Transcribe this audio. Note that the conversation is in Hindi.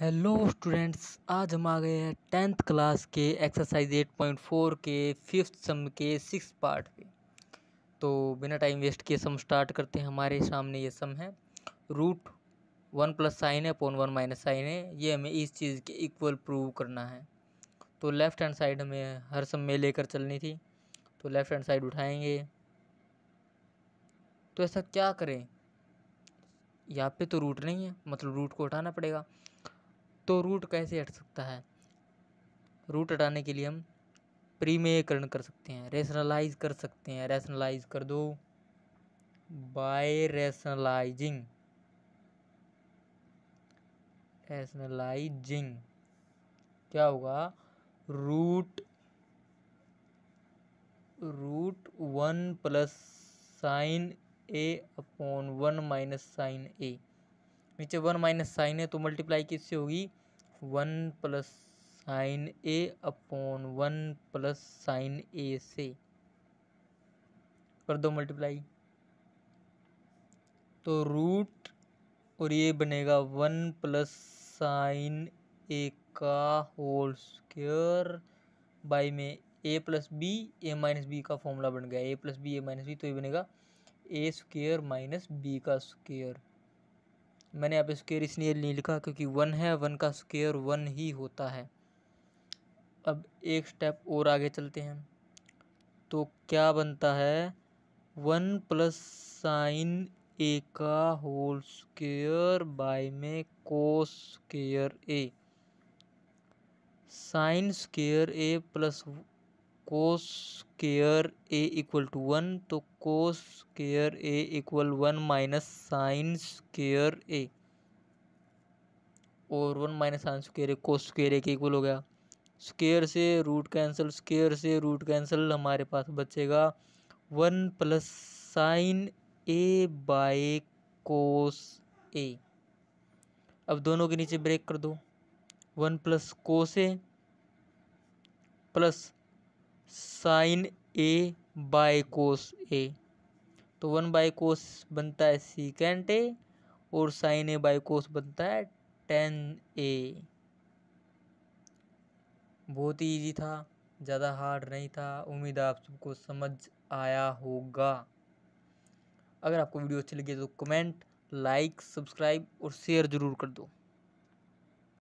हेलो स्टूडेंट्स आज हम आ गए हैं टेंथ क्लास के एक्सरसाइज एट पॉइंट फोर के फिफ्थ सम के सिक्स पार्ट पे तो बिना टाइम वेस्ट किए सम स्टार्ट करते हैं हमारे सामने ये सम है रूट वन प्लस साइन है पोन वन माइनस साइन है ये हमें इस चीज़ के इक्वल प्रूव करना है तो लेफ़्ट हैंड साइड हमें हर सम में लेकर चलनी थी तो लेफ़्ट हैंड साइड उठाएंगे तो ऐसा क्या करें यहाँ पे तो रूट नहीं है मतलब रूट को उठाना पड़ेगा तो रूट कैसे हट सकता है रूट हटाने के लिए हम प्रीमेयकरण कर सकते हैं रेशनलाइज कर सकते हैं रेशनलाइज कर दो बाय रेशनलाइजिंग रेशनलाइजिंग क्या होगा root root one plus sine A upon one minus sine A नीचे वन माइनस साइन है तो मल्टीप्लाई किससे होगी one plus sine A upon one plus sine A से कर दो मल्टीप्लाई तो रूट और ये बनेगा वन प्लस साइन ए का होल स्क्र बाई में A plus B A minus B का फॉर्मूला बन गया A plus B A minus B तो ये बनेगा ए स्क्वेयर माइनस बी का स्क्वेयर मैंने अब स्केयर इसलिए नहीं लिखा क्योंकि वन है वन का स्केयर वन ही होता है अब एक स्टेप और आगे चलते हैं तो क्या बनता है वन प्लस साइन ए का होल स्केयर बाय में cos square A sine square A plus cos square A equal to one तो cos square A equal one minus sine square A और one minus sine square A cos square A के इक्वल हो गया स्केयर से रूट कैंसिल स्केयर से रूट कैंसिल हमारे पास बचेगा one plus sine A by cos A अब दोनों के नीचे ब्रेक कर दो one plus cos A plus sine A by cos A तो वन बाय कोस बनता है सीकेंट ए और साइन ए बाय कोस बनता है टेन ए बहुत ही ईजी था ज़्यादा हार्ड नहीं था उम्मीद है आप सबको समझ आया होगा अगर आपको वीडियो अच्छी लगी तो कमेंट लाइक सब्सक्राइब और शेयर ज़रूर कर दो